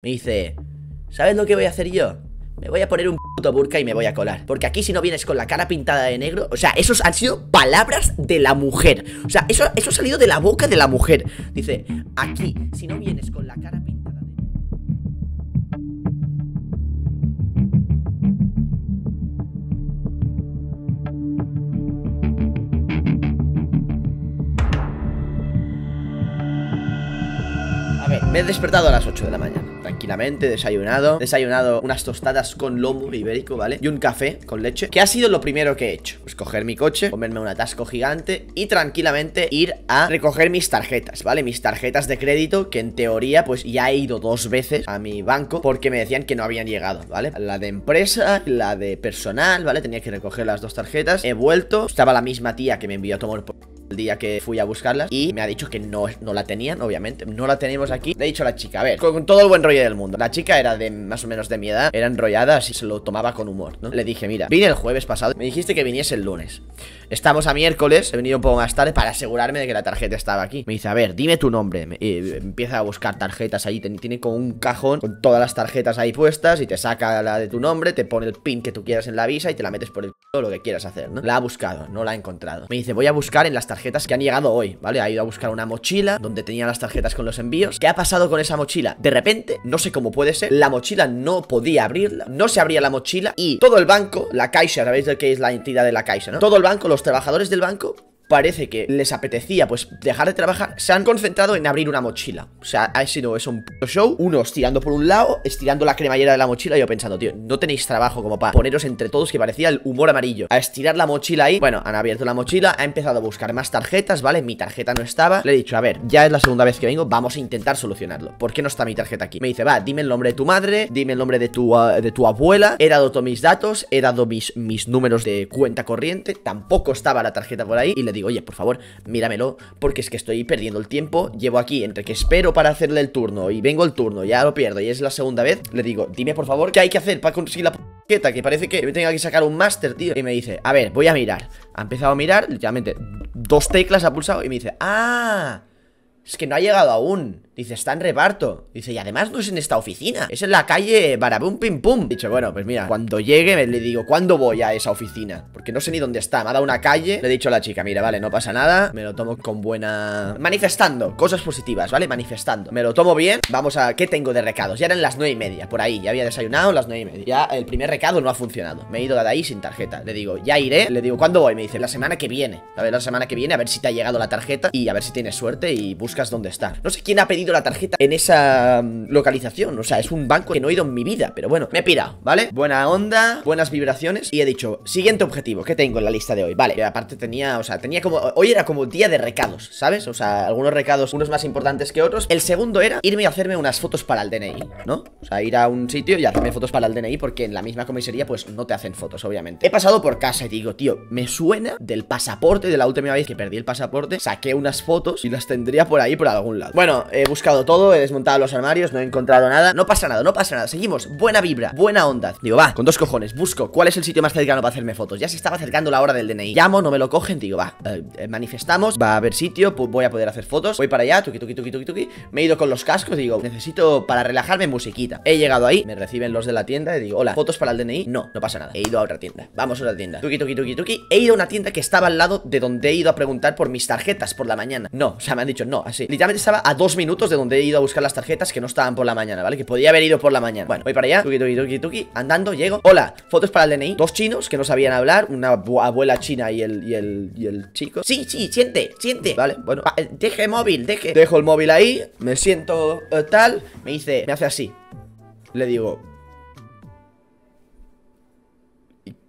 Me dice, ¿sabes lo que voy a hacer yo? Me voy a poner un puto burka y me voy a colar Porque aquí si no vienes con la cara pintada de negro O sea, esos han sido palabras de la mujer O sea, eso, eso ha salido de la boca de la mujer Dice, aquí si no vienes con la cara pintada he despertado a las 8 de la mañana Tranquilamente, desayunado Desayunado unas tostadas con lomo ibérico, ¿vale? Y un café con leche Que ha sido lo primero que he hecho Pues coger mi coche, comerme un atasco gigante Y tranquilamente ir a recoger mis tarjetas, ¿vale? Mis tarjetas de crédito Que en teoría, pues ya he ido dos veces a mi banco Porque me decían que no habían llegado, ¿vale? La de empresa, la de personal, ¿vale? Tenía que recoger las dos tarjetas He vuelto, estaba la misma tía que me envió a tomar por el día que fui a buscarlas y me ha dicho que no, no la tenían, obviamente, no la tenemos aquí. Le he dicho a la chica, a ver, con, todo el buen rollo del mundo. La chica era de más o menos de mi edad, era enrollada, así se lo tomaba con humor, ¿no? Le dije, mira, vine el jueves pasado, me dijiste que viniese el lunes. Estamos a miércoles, he venido un poco más tarde para asegurarme de que la tarjeta estaba aquí. Me dice, a ver, dime tu nombre. Eh, empieza a buscar tarjetas ahí, tiene como un cajón con todas las tarjetas ahí puestas y te saca la de tu nombre, te pone el pin que tú quieras en la visa y te la metes por el c... lo que quieras hacer, ¿no? La ha buscado, no la ha encontrado. Me dice, voy a buscar en las tarjetas que han llegado hoy, ¿vale? Ha ido a buscar una mochila donde tenía las tarjetas con los envíos. ¿Qué ha pasado con esa mochila? De repente, no sé cómo puede ser, la mochila no podía abrirla, no se abría la mochila y todo el banco, la caixa, sabéis de qué es la entidad de la caixa, ¿no? Todo el banco, los trabajadores del banco parece que les apetecía pues dejar de trabajar, se han concentrado en abrir una mochila. O sea, ha sido eso un show, Uno estirando por un lado, estirando la cremallera de la mochila y yo pensando, tío, no tenéis trabajo como para poneros entre todos que parecía el humor amarillo. A estirar la mochila ahí, bueno, han abierto la mochila, ha empezado a buscar más tarjetas, ¿vale? Mi tarjeta no estaba. Le he dicho, a ver, ya es la segunda vez que vengo, vamos a intentar solucionarlo. ¿Por qué no está mi tarjeta aquí? Me dice, va, dime el nombre de tu madre, dime el nombre de tu, ah, de tu abuela, he dado todos mis datos, he dado mis, mis números de cuenta corriente, tampoco estaba la tarjeta por ahí y le digo, oye, por favor, míramelo, porque es que estoy perdiendo el tiempo, llevo aquí entre que espero para hacerle el turno y vengo el turno, ya lo pierdo y es la segunda vez, le digo, dime por favor, ¿qué hay que hacer para conseguir la poqueta? Que parece que me tenga que sacar un máster, tío. Y me dice, a ver, voy a mirar. Ha empezado a mirar, literalmente, dos teclas ha pulsado y me dice, ah, es que no ha llegado aún. Dice, está en reparto. Dice, y además no es en esta oficina. Es en la calle Barabum Pim Pum. Dicho, bueno, pues mira, cuando llegue le digo, ¿cuándo voy a esa oficina? Porque no sé ni dónde está. Me ha dado una calle. Le he dicho a la chica, mira, vale, no pasa nada. Me lo tomo con buena... Manifestando. Cosas positivas, ¿vale? Manifestando. Me lo tomo bien. Vamos a... ¿Qué tengo de recados? Ya eran las nueve y media. Por ahí. Ya había desayunado las nueve y media. Ya el primer recado no ha funcionado. Me he ido de ahí sin tarjeta. Le digo, ya iré. Le digo, ¿cuándo voy? Me dice, la semana que viene. A ver, la semana que viene, a ver si te ha llegado la tarjeta y a ver si tienes suerte y buscas dónde está. No sé quién ha pedido la tarjeta en esa mm, localización. O sea, es un banco que no he ido en mi vida, pero bueno, me he pirado, ¿vale? Buena onda, buenas vibraciones. Y he dicho, siguiente objetivo, Que tengo en la lista de hoy? Vale, que aparte tenía, o sea, tenía como. Hoy era como día de recados, ¿sabes? O sea, algunos recados, unos más importantes que otros. El segundo era irme a hacerme unas fotos para el DNI, ¿no? O sea, ir a un sitio y hacerme fotos para el DNI, porque en la misma comisaría, pues no te hacen fotos, obviamente. He pasado por casa y digo, tío, me suena del pasaporte de la última vez que perdí el pasaporte. Saqué unas fotos y las tendría por ahí, por algún lado. Bueno, he eh, buscado todo, he desmontado los armarios, no he encontrado nada No pasa nada, no pasa nada, seguimos, buena vibra, buena onda Digo, va, con dos cojones, busco cuál es el sitio más cercano para hacerme fotos Ya se estaba acercando la hora del DNI Llamo, no me lo cogen, digo, va, eh, eh, manifestamos, va a haber sitio, voy a poder hacer fotos Voy para allá, Tuki tuki tuki tuki Me he ido con los cascos, digo, necesito para relajarme musiquita He llegado ahí, me reciben los de la tienda y digo, hola, ¿fotos para el DNI? No, no pasa nada, he ido a otra tienda Vamos a otra tienda, Tuki tuki tuki tuki. He ido a una tienda que estaba al lado de donde he ido a preguntar por mis tarjetas por la mañana No, o sea, me han dicho no, así Literalmente estaba a dos minutos de donde he ido a buscar las tarjetas que no estaban por la mañana, ¿vale? Que podía haber ido por la mañana Bueno, voy para allá, tuki, tuki, tuki, andando, llego Hola, fotos para el DNI, dos chinos que no sabían hablar Una abuela china y el, y el, chico Sí, sí, siente, siente Vale, bueno, deje el móvil, deje Dejo el móvil ahí, me siento eh, tal Me dice, me hace así Le digo,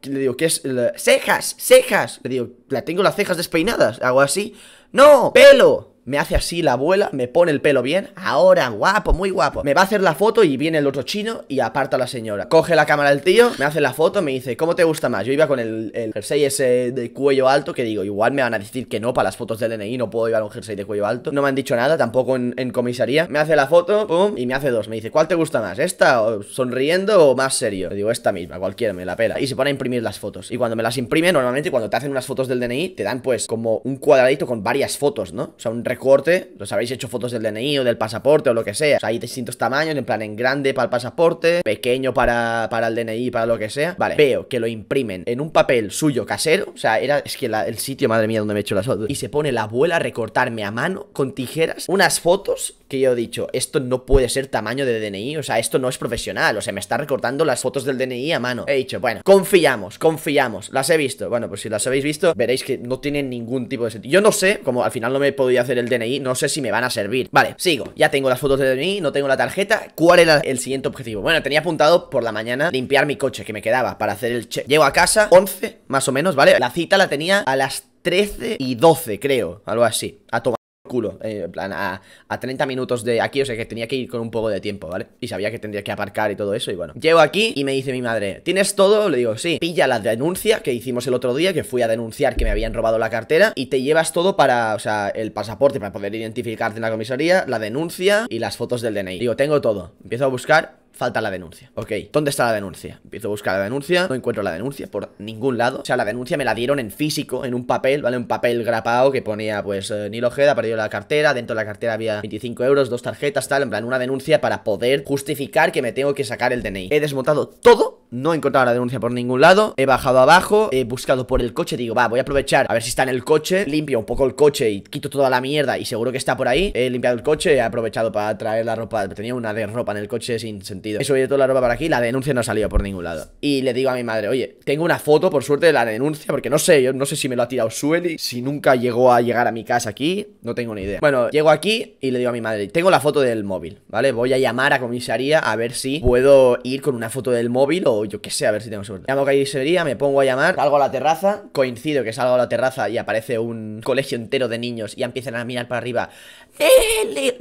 le digo, ¿qué es? Cejas, cejas. Le digo, la tengo las cejas despeinadas. Hago así. ¡No! ¡Pelo! me hace así la abuela, me pone el pelo bien, ahora guapo, muy guapo. Me va a hacer la foto y viene el otro chino y aparta a la señora. Coge la cámara el tío, me hace la foto, me dice, ¿cómo te gusta más? Yo iba con el, el jersey ese de cuello alto que digo, igual me van a decir que no para las fotos del DNI, no puedo llevar un jersey de cuello alto. No me han dicho nada, tampoco en, comisaría. Me hace la foto, pum, y me hace dos. Me dice, ¿cuál te gusta más? ¿Esta sonriendo o más serio? Le digo, esta misma, cualquiera, me la pela. Y se pone a imprimir las fotos. Y cuando me las imprime, normalmente cuando te hacen unas fotos del DNI, te dan pues como un cuadradito con varias fotos, ¿no? O sea, un recorte, los habéis hecho fotos del DNI o del pasaporte o lo que sea. O sea, hay distintos tamaños, en plan en grande para el pasaporte, pequeño para, para el DNI, para lo que sea. Vale, veo que lo imprimen en un papel suyo casero. O sea, era, es que el sitio, madre mía, donde me he hecho las fotos. Y se pone la abuela a recortarme a mano con tijeras unas fotos que yo he dicho, esto no puede ser tamaño de DNI, o sea, esto no es profesional, o sea, me está recortando las fotos del DNI a mano. He dicho, bueno, confiamos, confiamos, las he visto. Bueno, pues si las habéis visto, veréis que no tienen ningún tipo de sentido. Yo no sé, como al final no me he podido hacer el DNI No sé si me van a servir Vale, sigo Ya tengo las fotos de DNI No tengo la tarjeta ¿Cuál era el siguiente objetivo? Bueno, tenía apuntado por la mañana Limpiar mi coche que me quedaba Para hacer el check Llego a casa 11 más o menos, ¿vale? La cita la tenía a las 13 y 12 creo Algo así A tomar culo. Eh, en plan, a, a, 30 minutos de aquí, o sea que tenía que ir con un poco de tiempo, ¿vale? Y sabía que tendría que aparcar y todo eso, y bueno. Llego aquí y me dice mi madre, ¿tienes todo? Le digo, sí. Pilla la denuncia que hicimos el otro día, que fui a denunciar que me habían robado la cartera, y te llevas todo para, o sea, el pasaporte para poder identificarte en la comisaría, la denuncia y las fotos del DNI. Digo, tengo todo. Empiezo a buscar falta la denuncia. Ok, ¿dónde está la denuncia? Empiezo a buscar la denuncia, no encuentro la denuncia por ningún lado. O sea, la denuncia me la dieron en físico, en un papel, ¿vale? Un papel grapado que ponía, pues, eh, Nilo Ojeda ha perdido la cartera, dentro de la cartera había 25 euros, dos tarjetas, tal, en plan, una denuncia para poder justificar que me tengo que sacar el DNI. He desmontado todo no he encontrado la denuncia por ningún lado He bajado abajo, he buscado por el coche Digo, va, voy a aprovechar, a ver si está en el coche Limpio un poco el coche y quito toda la mierda Y seguro que está por ahí, he limpiado el coche He aprovechado para traer la ropa, tenía una de ropa en el coche Sin sentido, he subido toda la ropa para aquí La denuncia no ha salido por ningún lado Y le digo a mi madre, oye, tengo una foto por suerte de la denuncia Porque no sé, yo no sé si me lo ha tirado Sueli Si nunca llegó a llegar a mi casa aquí No tengo ni idea, bueno, llego aquí Y le digo a mi madre, tengo la foto del móvil, ¿vale? Voy a llamar a comisaría a ver si puedo ir con una foto del móvil o yo que sé, a ver si tengo suerte. Llamo sería me pongo a llamar, salgo a la terraza, coincido que salgo a la terraza y aparece un colegio entero de niños y empiezan a mirar para arriba.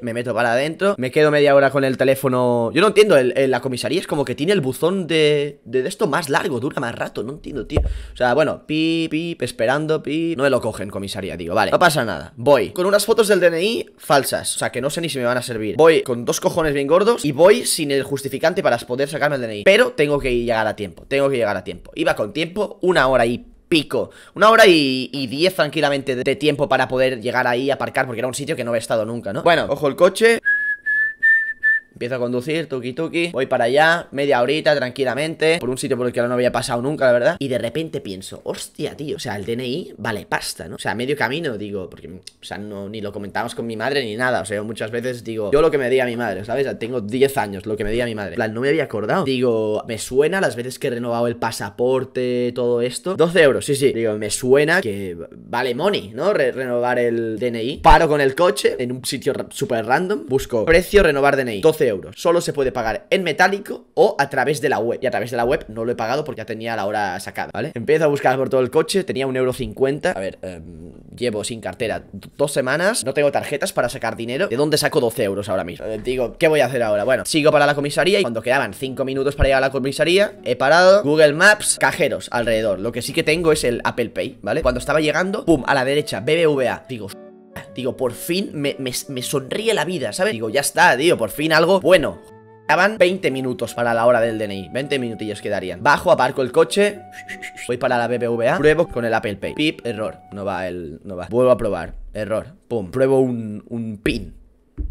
Me meto para adentro, me quedo media hora con el teléfono. Yo no entiendo, la comisaría es como que tiene el buzón de, de, esto más largo, dura más rato, no entiendo, tío. O sea, bueno, pip, pip, esperando, pip. No me lo cogen, comisaría, digo, vale, no pasa nada. Voy con unas fotos del DNI falsas, o sea, que no sé ni si me van a servir. Voy con dos cojones bien gordos y voy sin el justificante para poder sacarme el DNI. Pero tengo que ir llegar a tiempo, tengo que llegar a tiempo. Iba con tiempo, una hora y pico. Una hora y, y, diez tranquilamente de tiempo para poder llegar ahí a aparcar, porque era un sitio que no había estado nunca, ¿no? Bueno, ojo el coche. Empiezo a conducir, tuki tuki, voy para allá, media horita tranquilamente, por un sitio por el que no había pasado nunca, la verdad. Y de repente pienso, hostia, tío, o sea, el DNI vale pasta, ¿no? O sea, medio camino, digo, porque, o sea, no, ni lo comentamos con mi madre ni nada, o sea, muchas veces digo, yo lo que me diga mi madre, ¿sabes? tengo 10 años, lo que me diga mi madre. plan, no me había acordado. Digo, me suena las veces que he renovado el pasaporte, todo esto. 12 euros, sí, sí. Digo, me suena que vale money, ¿no? renovar el DNI. Paro con el coche en un sitio súper random, busco precio, renovar DNI, 12 euros. Solo se puede pagar en metálico o a través de la web. Y a través de la web no lo he pagado porque ya tenía la hora sacada, ¿vale? Empiezo a buscar por todo el coche, tenía un euro cincuenta. A ver, em, llevo sin cartera dos semanas, no tengo tarjetas para sacar dinero. ¿De dónde saco 12 euros ahora mismo? Eh, digo, ¿qué voy a hacer ahora? Bueno, sigo para la comisaría y cuando quedaban 5 minutos para llegar a la comisaría, he parado, Google Maps, cajeros alrededor. Lo que sí que tengo es el Apple Pay, ¿vale? Cuando estaba llegando, pum, a la derecha, BBVA. Digo, Digo, por fin me, sonríe la vida, ¿sabes? Digo, ya está, tío, por fin algo bueno. Quedaban 20 minutos para la hora del DNI 20 minutillos quedarían Bajo, aparco el coche Voy para la BBVA Pruebo con el Apple Pay Pip, error No va el... no va Vuelvo a probar Error Pum Pruebo un, un pin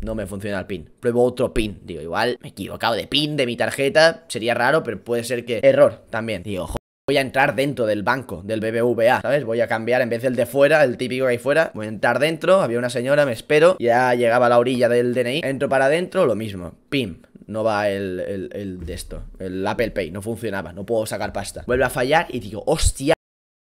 no me funciona el pin. Pruebo otro pin. Digo, igual me he equivocado de pin de mi tarjeta. Sería raro, pero puede ser que... Error también. Digo, voy a entrar dentro del banco, del BBVA, ¿sabes? Voy a cambiar en vez del de fuera, el típico que hay fuera, voy a entrar dentro, había una señora, me espero, ya llegaba a la orilla del DNI, entro para adentro, lo mismo, pim, no va el, el, el de esto, el Apple Pay, no funcionaba, no puedo sacar pasta. Vuelve a fallar y digo, hostia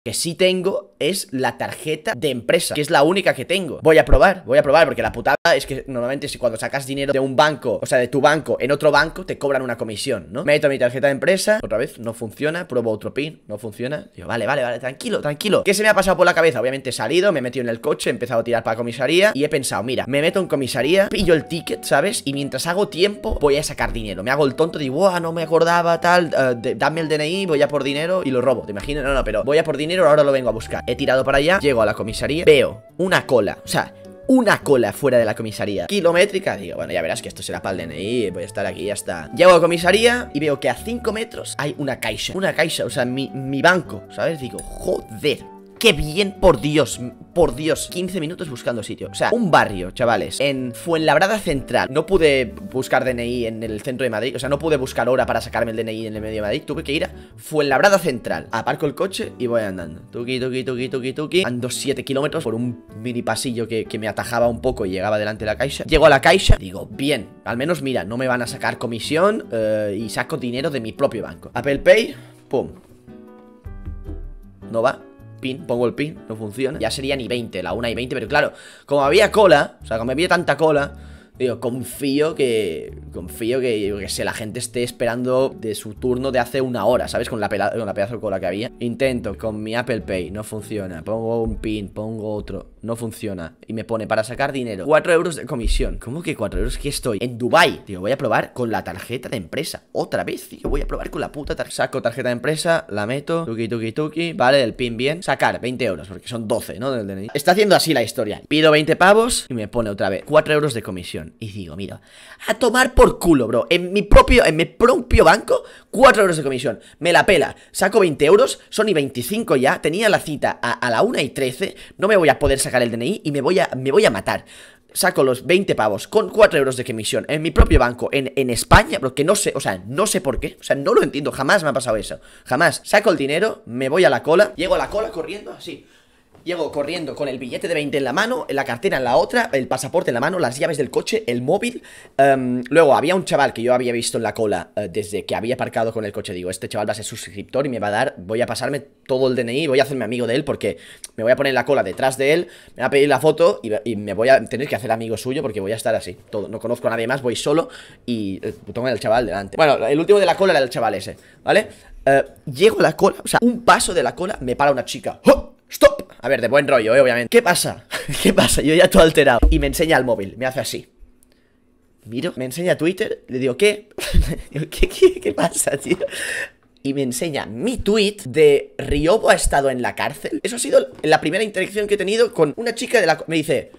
que sí tengo es la tarjeta de empresa, que es la única que tengo. Voy a probar, voy a probar, porque la putada es que normalmente si cuando sacas dinero de un banco, o sea, de tu banco en otro banco, te cobran una comisión, ¿no? Meto mi tarjeta de empresa, otra vez, no funciona, pruebo otro pin, no funciona. Digo, vale, vale, vale, tranquilo, tranquilo. ¿Qué se me ha pasado por la cabeza? Obviamente he salido, me he metido en el coche, he empezado a tirar para comisaría y he pensado, mira, me meto en comisaría, pillo el ticket, ¿sabes? Y mientras hago tiempo, voy a sacar dinero. Me hago el tonto, digo, wow, no me acordaba, tal, eh, dame el DNI, voy a por dinero y lo robo. ¿Te imaginas? No, no, pero voy a por dinero ahora lo vengo a buscar He tirado para allá, llego a la comisaría Veo una cola, o sea, una cola fuera de la comisaría Kilométrica, digo, bueno, ya verás que esto será para el DNI Voy a estar aquí, ya está Llego a comisaría y veo que a 5 metros hay una caixa Una caixa, o sea, mi, mi banco, ¿sabes? Digo, joder qué bien, por Dios, por Dios 15 minutos buscando sitio, o sea, un barrio, chavales En Fuenlabrada Central No pude buscar DNI en el centro de Madrid O sea, no pude buscar hora para sacarme el DNI en el medio de Madrid Tuve que ir a Fuenlabrada Central Aparco el coche y voy andando Tuki, tuki, tuki, tuki, tuki Ando 7 kilómetros por un mini pasillo que, me atajaba un poco Y llegaba delante de la caixa Llego a la caixa, digo, bien Al menos, mira, no me van a sacar comisión eh, Y saco dinero de mi propio banco Apple Pay, pum No va pin, pongo el pin, no funciona. Ya sería ni 20, la 1 y 20, pero claro, como había cola, o sea, como había tanta cola, digo, confío que, confío que, yo que sé, la gente esté esperando de su turno de hace una hora, ¿sabes? Con la, con la pedazo de cola que había. Intento con mi Apple Pay, no funciona. Pongo un pin, pongo otro no funciona. Y me pone para sacar dinero. 4 euros de comisión. ¿Cómo que 4 euros? Que estoy en Dubai. Tío, voy a probar con la tarjeta de empresa. Otra vez, tío. Voy a probar con la puta tarjeta. Saco tarjeta de empresa, la meto. Tuki, tuki, tuki. Vale, el pin bien. Sacar 20 euros, porque son 12, ¿no? Del DNI. Está haciendo así la historia. Pido 20 pavos y me pone otra vez 4 euros de comisión. Y digo, mira, a tomar por culo, bro. En mi propio, en mi propio banco, 4 euros de comisión. Me la pela. Saco 20 euros, son y 25 ya. Tenía la cita a, a la 1 y 13. No me voy a poder sacar sacar el DNI y me voy a, me voy a matar saco los 20 pavos con 4 euros de comisión en mi propio banco en, en España, porque no sé, o sea, no sé por qué, o sea, no lo entiendo, jamás me ha pasado eso, jamás. Saco el dinero, me voy a la cola, llego a la cola corriendo así. Llego corriendo con el billete de 20 en la mano, la cartera en la otra, el pasaporte en la mano, las llaves del coche, el móvil. Em, luego había un chaval que yo había visto en la cola eh, desde que había aparcado con el coche. Digo, este chaval va a ser suscriptor y me va a dar, voy a pasarme todo el DNI, voy a hacerme amigo de él porque me voy a poner la cola detrás de él, me va a pedir la foto y, me voy a tener que hacer amigo suyo porque voy a estar así. Todo, no conozco a nadie más, voy solo y toma eh, tengo el chaval delante. Bueno, el último de la cola era el chaval ese, ¿vale? Eh, llego a la cola, o sea, un paso de la cola me para una chica. ¡Oh! A ver, de buen rollo, eh, obviamente. ¿Qué pasa? ¿Qué pasa? Yo ya todo alterado. Y me enseña el móvil, me hace así. Miro, me enseña Twitter, le digo, ¿qué? ¿Qué, pasa, tío? y me enseña mi tweet de Riobo ha estado en la cárcel. Eso ha sido la primera interacción que he tenido con una chica de la... Me dice,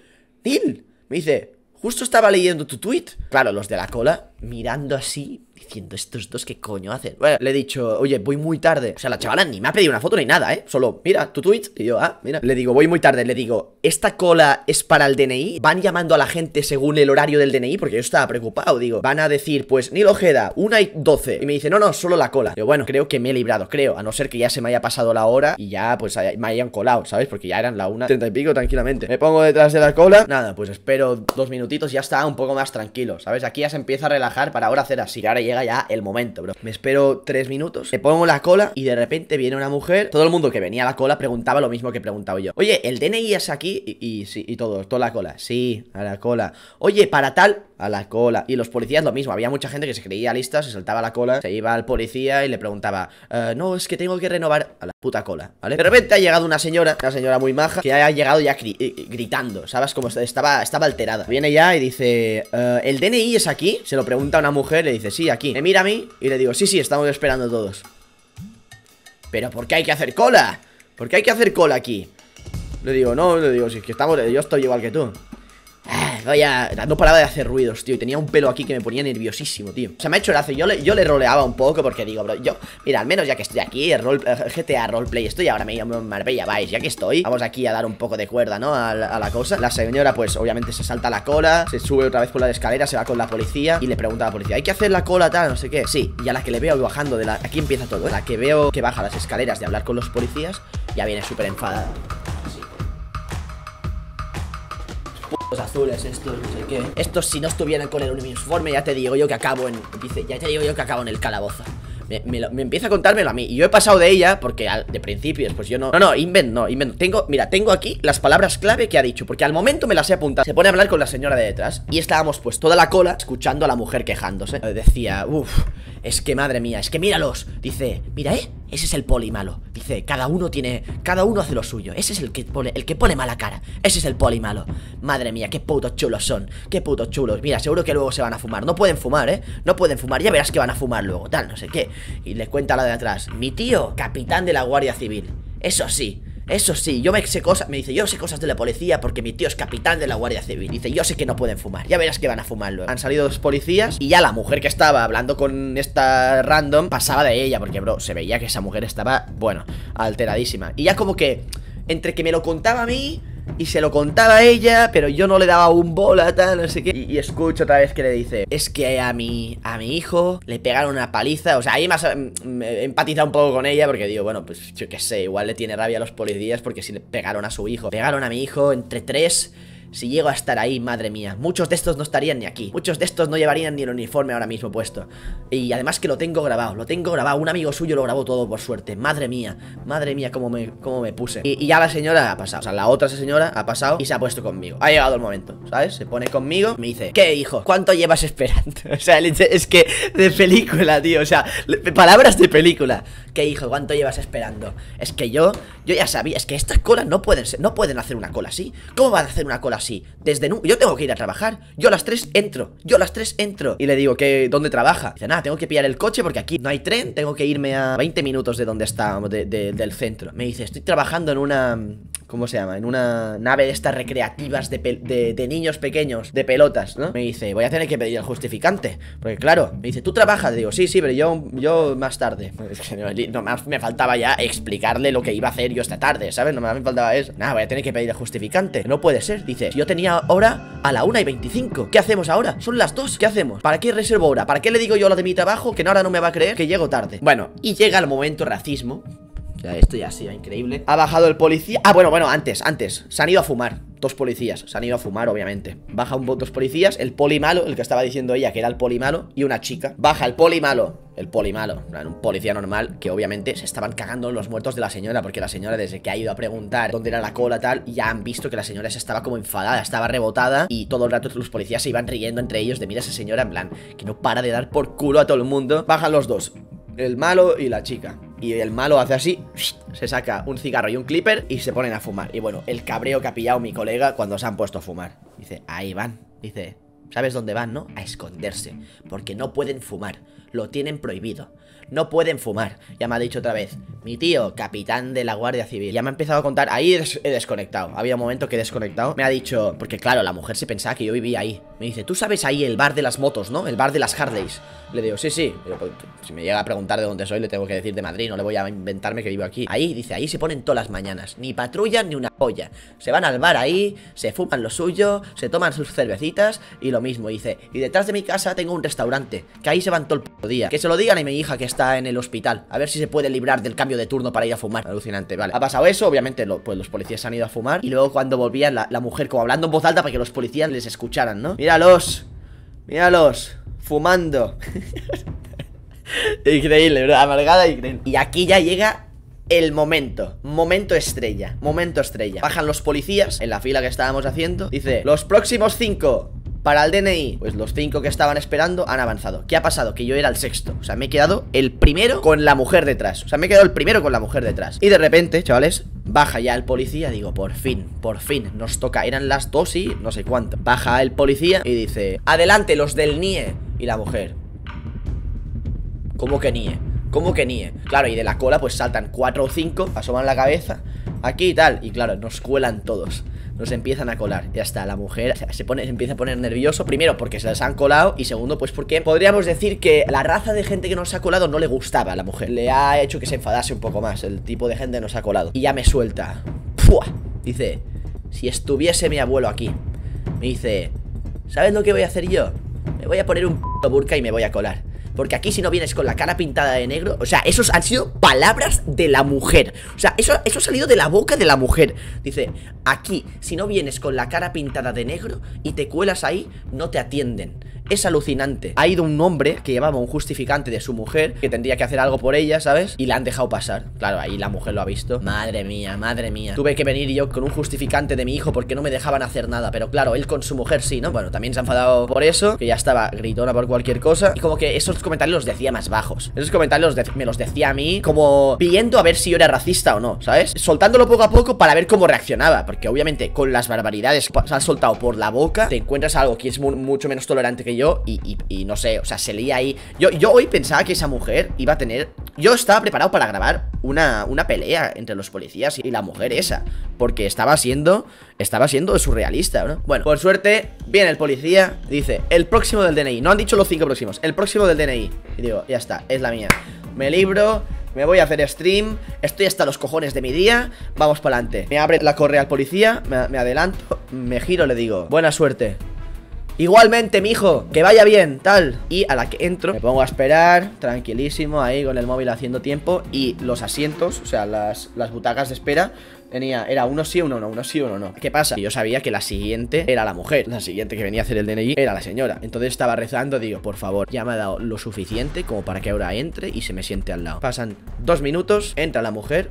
¿Til? me dice, justo estaba leyendo tu tweet. Claro, los de la cola, mirando así, diciendo estos dos qué coño hacen. le he dicho, oye, voy muy tarde. O sea, la chavala ni me ha pedido una foto ni nada, ¿eh? Solo, mira, tu tweet. Y yo, ah, mira. Le digo, voy muy tarde. Le digo, esta cola es para el DNI. Van llamando a la gente según el horario del DNI, porque yo estaba preocupado. Digo, van a decir, pues, lo Ojeda, una y 12. Y me dice, no, no, solo la cola. Yo, bueno, creo que me he librado, creo. A no ser que ya se me haya pasado la hora y ya, pues, me hayan colado, ¿sabes? Porque ya eran la una, treinta y pico tranquilamente. Me pongo detrás de la cola. Nada, pues espero dos minutitos y ya está un poco más tranquilo, ¿sabes? Aquí ya se empieza a relajar para ahora hacer así. Y llega ya el momento, bro. Me espero tres minutos, me pongo la cola y de repente viene una mujer. Todo el mundo que venía a la cola preguntaba lo mismo que preguntaba yo. Oye, el DNI es aquí y, y sí, y todo, toda la cola. Sí, a la cola. Oye, para tal a la cola. Y los policías lo mismo, había mucha gente que se creía lista, se saltaba la cola, se iba al policía y le preguntaba, eh, no, es que tengo que renovar a la puta cola, ¿vale? De repente ha llegado una señora, una señora muy maja, que ha llegado ya eh, gritando, ¿sabes? Como estaba, estaba alterada. Viene ya y dice, eh, ¿el DNI es aquí? Se lo pregunta a una mujer, le dice, sí, aquí. Me mira a mí y le digo, sí, sí, estamos esperando todos. ¿Pero por qué hay que hacer cola? ¿Por qué hay que hacer cola aquí? Le digo, no, le digo, sí, es que estamos, yo estoy igual que tú no paraba de hacer ruidos, tío. Y tenía un pelo aquí que me ponía nerviosísimo, tío. O sea, me ha hecho el Yo yo le roleaba un poco porque digo, bro, yo. Mira, al menos ya que estoy aquí, role, GTA Roleplay, estoy ahora me llamo Marbella vais Ya que estoy, vamos aquí a dar un poco de cuerda, ¿no? A, la cosa. La señora, pues, obviamente se salta la cola, se sube otra vez por la escalera, se va con la policía y le pregunta a la policía, ¿hay que hacer la cola tal? No sé qué. Sí, y a la que le veo bajando de la. Aquí empieza todo, ¿eh? La que veo que baja las escaleras de hablar con los policías, ya viene súper enfadada. azules, estos no sé qué Estos si no estuvieran con el uniforme ya te digo yo que acabo en... Dice, ya te digo yo que acabo en el calabozo me, empieza a contármelo a mí Y yo he pasado de ella porque de principios Pues yo no, no, no, invent, no, invento Tengo, mira, tengo aquí las palabras clave que ha dicho Porque al momento me las he apuntado Se pone a hablar con la señora de detrás Y estábamos pues toda la cola escuchando a la mujer quejándose Decía, uff, es que madre mía, es que míralos. Dice, mira, eh, ese es el poli malo. Dice, cada uno tiene, cada uno hace lo suyo. Ese es el que pone, el que pone mala cara. Ese es el poli malo. Madre mía, qué putos chulos son. Qué putos chulos. Mira, seguro que luego se van a fumar. No pueden fumar, ¿eh? No pueden fumar. Ya verás que van a fumar luego, tal, no sé qué. Y le cuenta la de atrás. Mi tío, capitán de la Guardia Civil. Eso sí. Eso sí, yo me sé cosas, me dice, yo sé cosas de la policía porque mi tío es capitán de la Guardia Civil. Dice, yo sé que no pueden fumar, ya verás que van a fumar Han salido dos policías y ya la mujer que estaba hablando con esta random pasaba de ella porque, bro, se veía que esa mujer estaba, bueno, alteradísima. Y ya como que, entre que me lo contaba a mí y se lo contaba a ella, pero yo no le daba un bola, tal, no sé qué. Y, escucho otra vez que le dice, es que a mi, a mi hijo le pegaron una paliza. O sea, ahí más mm, me empatiza un poco con ella porque digo, bueno, pues yo qué sé, igual le tiene rabia a los policías porque si le pegaron a su hijo. Pegaron a mi hijo entre tres si llego a estar ahí, madre mía, muchos de estos no estarían ni aquí. Muchos de estos no llevarían ni el uniforme ahora mismo puesto. Y además que lo tengo grabado, lo tengo grabado. Un amigo suyo lo grabó todo, por suerte. Madre mía, madre mía, cómo me, me puse. Y, ya la señora ha pasado, o sea, la otra señora ha pasado y se ha puesto conmigo. Ha llegado el momento, ¿sabes? Se pone conmigo, me dice, ¿qué hijo? ¿Cuánto llevas esperando? o sea, es que de película, tío, o sea, palabras de película. ¿Qué hijo? ¿Cuánto llevas esperando? Es que yo, yo ya sabía, es que estas colas no pueden ser, no pueden hacer una cola así. ¿Cómo van a hacer una cola así. Desde nunca. Yo tengo que ir a trabajar. Yo a las tres entro. Yo a las tres entro. Y le digo, que ¿dónde trabaja? Dice, nada, tengo que pillar el coche porque aquí no hay tren. Tengo que irme a 20 minutos de donde está, del centro. Me dice, estoy trabajando en una. ¿Cómo se llama? En una nave de estas recreativas de, niños pequeños, de pelotas, ¿no? Me dice, voy a tener que pedir el justificante. Porque claro, me dice, ¿tú trabajas? Digo, sí, sí, pero yo, yo más tarde. Nomás no, me faltaba ya explicarle lo que iba a hacer yo esta tarde, ¿sabes? No me faltaba eso. Nada, voy a tener que pedir el justificante. No puede ser. Dice, yo tenía hora a la 1 y 25. ¿Qué hacemos ahora? Son las 2. ¿Qué hacemos? ¿Para qué reservo hora? ¿Para qué le digo yo lo de mi trabajo que ahora no me va a creer que llego tarde? Bueno, y llega el momento racismo sea, esto ya sido increíble. Ha bajado el policía. Ah, bueno, bueno, antes, antes. Se han ido a fumar. Dos policías. Se han ido a fumar, obviamente. Baja un dos policías. El poli malo, el que estaba diciendo ella que era el poli malo. Y una chica. Baja el poli malo. El poli malo. Un policía normal que obviamente se estaban cagando los muertos de la señora. Porque la señora, desde que ha ido a preguntar dónde era la cola, tal, ya han visto que la señora se estaba como enfadada, estaba rebotada. Y todo el rato los policías se iban riendo entre ellos de mira esa señora en plan que no para de dar por culo a todo el mundo. Bajan los dos el malo y la chica. Y el malo hace así, se saca un cigarro y un clipper y se ponen a fumar. Y bueno, el cabreo que ha pillado mi colega cuando se han puesto a fumar. Dice, ahí van. Dice, ¿sabes dónde van, no? A esconderse. Porque no pueden fumar. Lo tienen prohibido no pueden fumar. Ya me ha dicho otra vez, mi tío, capitán de la Guardia Civil. Ya me ha empezado a contar, ahí he desconectado. Había un momento que he desconectado. Me ha dicho, porque claro, la mujer se pensaba que yo vivía ahí. Me dice, tú sabes ahí el bar de las motos, ¿no? El bar de las Harleys. Le digo, sí, sí. Pues si me llega a preguntar de dónde soy, le tengo que decir de Madrid, no le voy a inventarme que vivo aquí. Ahí, dice, ahí se ponen todas las mañanas. Ni patrulla ni una polla. Se van al bar ahí, se fuman lo suyo, se toman sus cervecitas y lo mismo. Dice, y detrás de mi casa tengo un restaurante, que ahí se van todo el día. Que se lo digan a mi hija que está en el hospital. A ver si se puede librar del cambio de turno para ir a fumar. Alucinante, vale. Ha pasado eso, obviamente, pues los policías han ido a fumar. Y luego cuando volvían, la, mujer como hablando en voz alta para que los policías les escucharan, ¿no? Míralos, míralos, fumando. increíble, ¿verdad? Amargada, increíble. Y aquí ya llega el momento, momento estrella, momento estrella. Bajan los policías en la fila que estábamos haciendo. Dice, los próximos cinco para el DNI, pues los cinco que estaban esperando han avanzado. ¿Qué ha pasado? Que yo era el sexto. O sea, me he quedado el primero con la mujer detrás. O sea, me he quedado el primero con la mujer detrás. Y de repente, chavales, baja ya el policía. Digo, por fin, por fin, nos toca. Eran las dos y no sé cuánto. Baja el policía y dice, adelante los del NIE. Y la mujer. ¿Cómo que NIE? ¿Cómo que NIE? Claro, y de la cola pues saltan cuatro o cinco, asoman la cabeza. Aquí y tal. Y claro, nos cuelan todos nos empiezan a colar. Ya está, la mujer se, pone, empieza a poner nervioso, primero porque se las han colado y segundo pues porque podríamos decir que la raza de gente que nos ha colado no le gustaba a la mujer. Le ha hecho que se enfadase un poco más, el tipo de gente nos ha colado. Y ya me suelta. Dice, si estuviese mi abuelo aquí, me dice, ¿sabes lo que voy a hacer yo? Me voy a poner un p*** burka y me voy a colar. Porque aquí si no vienes con la cara pintada de negro O sea, esos han sido palabras de la mujer O sea, eso, eso ha salido de la boca de la mujer Dice, aquí si no vienes con la cara pintada de negro Y te cuelas ahí, no te atienden es alucinante. Ha ido un hombre que llevaba un justificante de su mujer, que tendría que hacer algo por ella, ¿sabes? Y la han dejado pasar. Claro, ahí la mujer lo ha visto. Madre mía, madre mía. Tuve que venir yo con un justificante de mi hijo porque no me dejaban hacer nada. Pero claro, él con su mujer sí, ¿no? Bueno, también se ha enfadado por eso, que ya estaba gritona por cualquier cosa. Y como que esos comentarios los decía más bajos. Esos comentarios me los decía a mí, como pidiendo a ver si yo era racista o no, ¿sabes? Soltándolo poco a poco para ver cómo reaccionaba. Porque obviamente con las barbaridades que se han soltado por la boca, te encuentras algo que es mucho menos tolerante que yo y, no sé, o sea, se leía ahí yo, yo hoy pensaba que esa mujer iba a tener Yo estaba preparado para grabar una, una pelea entre los policías y la mujer esa Porque estaba siendo, estaba siendo surrealista, ¿no? Bueno, por suerte, viene el policía Dice, el próximo del DNI, no han dicho los cinco próximos El próximo del DNI Y digo, ya está, es la mía Me libro, me voy a hacer stream, estoy hasta los cojones de mi día, vamos para adelante. Me abre la correa al policía, me, me, adelanto, me giro, le digo, buena suerte. Igualmente, mi hijo, que vaya bien, tal Y a la que entro, me pongo a esperar Tranquilísimo, ahí con el móvil haciendo tiempo Y los asientos, o sea, las, las butacas de espera Tenía, era uno sí, uno no, uno sí, uno no ¿Qué pasa? Yo sabía que la siguiente era la mujer La siguiente que venía a hacer el DNI era la señora Entonces estaba rezando, digo, por favor Ya me ha dado lo suficiente como para que ahora entre Y se me siente al lado Pasan dos minutos, entra la mujer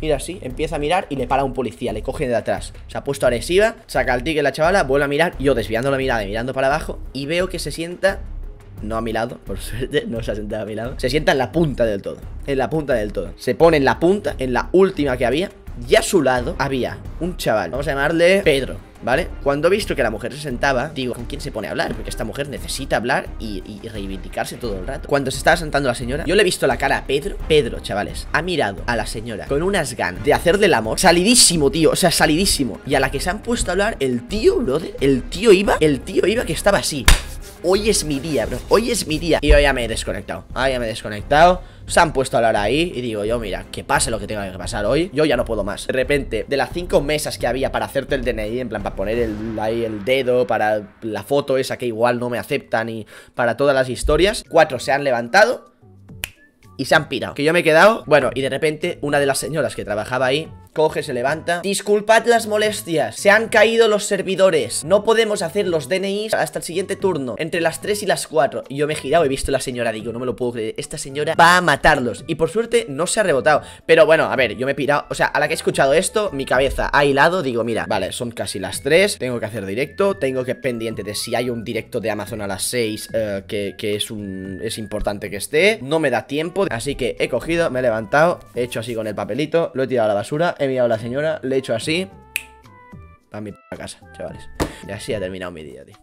mira así, empieza a mirar y le para un policía, le coge de atrás. Se ha puesto agresiva, saca el ticket la chavala, vuelve a mirar, yo desviando la mirada y mirando para abajo, y veo que se sienta no a mi lado, por suerte, no se ha sentado a mi lado. Se sienta en la punta del todo. En la punta del todo. Se pone en la punta, en la última que había. Y a su lado había un chaval. Vamos a llamarle Pedro. ¿Vale? Cuando he visto que la mujer se sentaba Digo, ¿con quién se pone a hablar? Porque esta mujer necesita hablar y, reivindicarse todo el rato Cuando se estaba sentando la señora Yo le he visto la cara a Pedro Pedro, chavales Ha mirado a la señora con unas ganas de hacerle el amor Salidísimo, tío O sea, salidísimo Y a la que se han puesto a hablar El tío, brother El tío iba El tío iba que estaba así Hoy es mi día, bro Hoy es mi día Y hoy ya me he desconectado Ah, ya me he desconectado se han puesto a hablar ahí y digo yo, mira, que pase lo que tenga que pasar hoy, yo ya no puedo más. De repente, de las cinco mesas que había para hacerte el DNI, en plan, para poner ahí el dedo, para la foto esa que igual no me aceptan y para todas las historias, cuatro se han levantado y se han pirado. Que yo me he quedado, bueno, y de repente una de las señoras que trabajaba ahí Coge, se levanta Disculpad las molestias Se han caído los servidores No podemos hacer los DNIs hasta el siguiente turno Entre las 3 y las 4 Y yo me he girado, he visto la señora Digo, no me lo puedo creer Esta señora va a matarlos Y por suerte no se ha rebotado Pero bueno, a ver, yo me he pirado O sea, a la que he escuchado esto Mi cabeza ha hilado Digo, mira, vale, son casi las 3 Tengo que hacer directo Tengo que pendiente de si hay un directo de Amazon a las 6 eh, que, que, es un es importante que esté No me da tiempo Así que he cogido, me he levantado He hecho así con el papelito Lo he tirado a la basura he mirado a la señora, le he hecho así. para mi casa, chavales. Y así ha terminado mi día, tío.